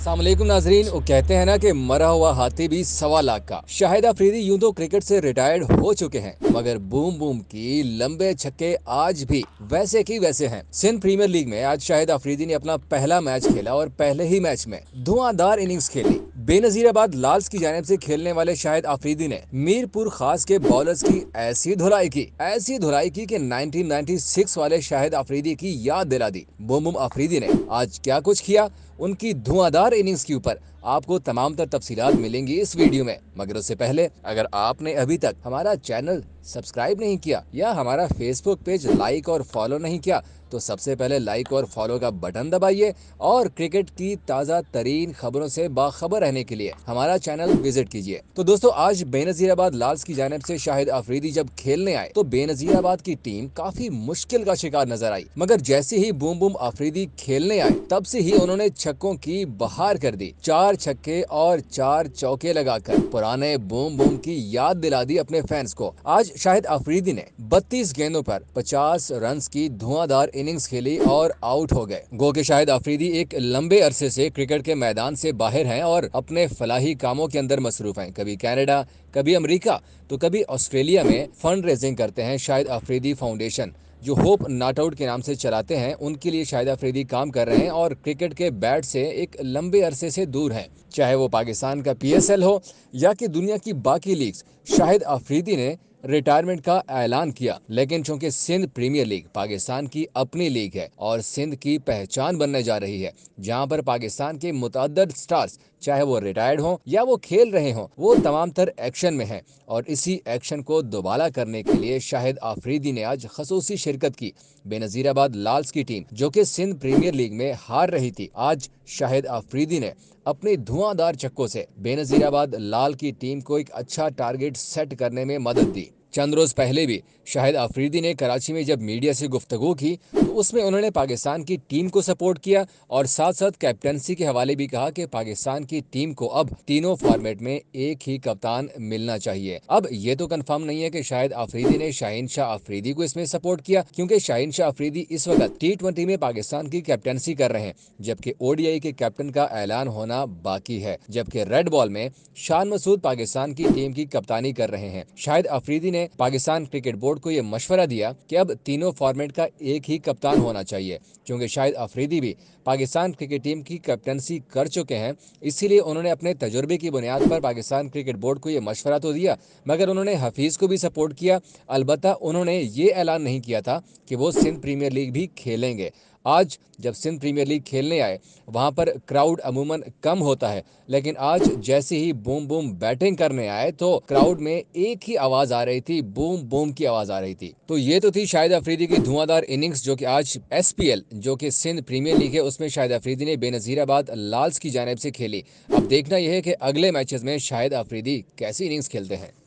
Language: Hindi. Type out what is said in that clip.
सामकुम नाजरीन वो कहते हैं ना कि मरा हुआ हाथी भी सवा लाख का शाहिद अफरीदी यूं तो क्रिकेट से रिटायर्ड हो चुके हैं मगर बूम बूम की लंबे छक्के आज भी वैसे की वैसे हैं सिंध प्रीमियर लीग में आज शाहिद अफरीदी ने अपना पहला मैच खेला और पहले ही मैच में धुआंधार इनिंग्स खेली बेनजीराबाद लाल्स की जानब से खेलने वाले शाहिद अफरीदी ने मीरपुर खास के बॉलर्स की ऐसी धुलाई की ऐसी धुलाई की कि 1996 वाले शाहिद अफरीदी की याद दिला दी बोम बूम अफरीदी ने आज क्या कुछ किया उनकी धुआंधार हर इनिंग्स के ऊपर आपको तमाम तर तफसीत मिलेंगी इस वीडियो में मगर उससे पहले अगर आपने अभी तक हमारा चैनल सब्सक्राइब नहीं किया या हमारा फेसबुक पेज लाइक और फॉलो नहीं किया तो सबसे पहले लाइक और फॉलो का बटन दबाइए और क्रिकेट की ताज़ा तरीन खबरों से बाखबर रहने के लिए हमारा चैनल विजिट कीजिए तो दोस्तों आज बेनजीराबाद लाल्स की जानब से शाहिद अफरीदी जब खेलने आए तो बेनजीराबाद की टीम काफी मुश्किल का शिकार नजर आई मगर जैसे ही बूम बूम अफरीदी खेलने आए तब से ही उन्होंने छक्कों की बहार कर दी चार चार छक्के और चार चौके लगाकर पुराने बूम बूम की याद दिला दी अपने फैंस को आज शाहिद अफरीदी ने 32 गेंदों पर 50 रन की धुआंधार इनिंग्स खेली और आउट हो गए गो के शाहिद अफरीदी एक लंबे अरसे से क्रिकेट के मैदान से बाहर हैं और अपने फलाही कामों के अंदर मसरूफ हैं कभी कनाडा कभी अमेरिका तो कभी ऑस्ट्रेलिया में फंड रेजिंग करते हैं शाहिद अफरीदी फाउंडेशन जो होप नाट आउट के नाम से चलाते हैं उनके लिए शाहिद अफरीदी काम कर रहे हैं और क्रिकेट के बैट से एक लंबे अरसे से दूर हैं चाहे वो पाकिस्तान का पीएसएल हो या कि दुनिया की बाकी लीग्स शाहिद अफरीदी ने रिटायरमेंट का ऐलान किया लेकिन चूंकि सिंध प्रीमियर लीग पाकिस्तान की अपनी लीग है और सिंध की पहचान बनने जा रही है जहां पर पाकिस्तान के मुतद स्टार्स चाहे वो रिटायर्ड हों या वो खेल रहे हों वो तमाम तर एक्शन में हैं और इसी एक्शन को दोबारा करने के लिए शाहिद आफरीदी ने आज खसूसी शिरकत की बेनजीराबाद लाल्स की टीम जो कि सिंध प्रीमियर लीग में हार रही थी आज शाहिद आफरीदी ने अपने धुआंधार चक्कों से बेनजीराबाद लाल की टीम को एक अच्छा टारगेट सेट करने में मदद दी चंद रोज़ पहले भी शाहिद अफरीदी ने कराची में जब मीडिया से गुफ्तगु की तो उसमें उन्होंने पाकिस्तान की टीम को सपोर्ट किया और साथ साथ कैप्टनसी के हवाले भी कहा कि पाकिस्तान की टीम को अब तीनों फॉर्मेट में एक ही कप्तान मिलना चाहिए अब ये तो कन्फर्म नहीं है कि शाहिद अफरीदी ने शाहिन शाह अफरीदी को इसमें सपोर्ट किया क्योंकि शाहिन शाह अफरीदी इस वक्त टी ट्वेंटी में पाकिस्तान की कैप्टनसी कर रहे हैं जबकि ओडीआई के कैप्टन का ऐलान होना बाकी है जबकि रेड बॉल में शान मसूद पाकिस्तान की टीम की कप्तानी कर रहे हैं शाहिद अफरीदी ने ने पाकिस्तान क्रिकेट बोर्ड को यह मशवरा दिया कि अब तीनों फॉर्मेट का एक ही कप्तान होना चाहिए क्योंकि शायद अफरीदी भी पाकिस्तान क्रिकेट टीम की कैप्टनसी कर चुके हैं इसीलिए उन्होंने अपने तजुर्बे की बुनियाद पर पाकिस्तान क्रिकेट बोर्ड को यह मशवरा तो दिया मगर उन्होंने हफीज़ को भी सपोर्ट किया अलबत् उन्होंने ये ऐलान नहीं किया था कि वो सिंध प्रीमियर लीग भी खेलेंगे आज जब सिंध प्रीमियर लीग खेलने आए वहाँ पर क्राउड अमूमन कम होता है लेकिन आज जैसे ही बूम बूम बैटिंग करने आए तो क्राउड में एक ही आवाज़ आ रही थी बूम बूम की आवाज़ आ रही थी तो ये तो थी शाहिद अफरीदी की धुआंधार इनिंग्स जो कि आज एस जो कि सिंध प्रीमियर लीग है उसमें शाहिद अफरीदी ने बेनजीराबाद लाल्स की जानब से खेली अब देखना यह है कि अगले मैचेस में शाहिद अफरीदी कैसी इनिंग्स खेलते हैं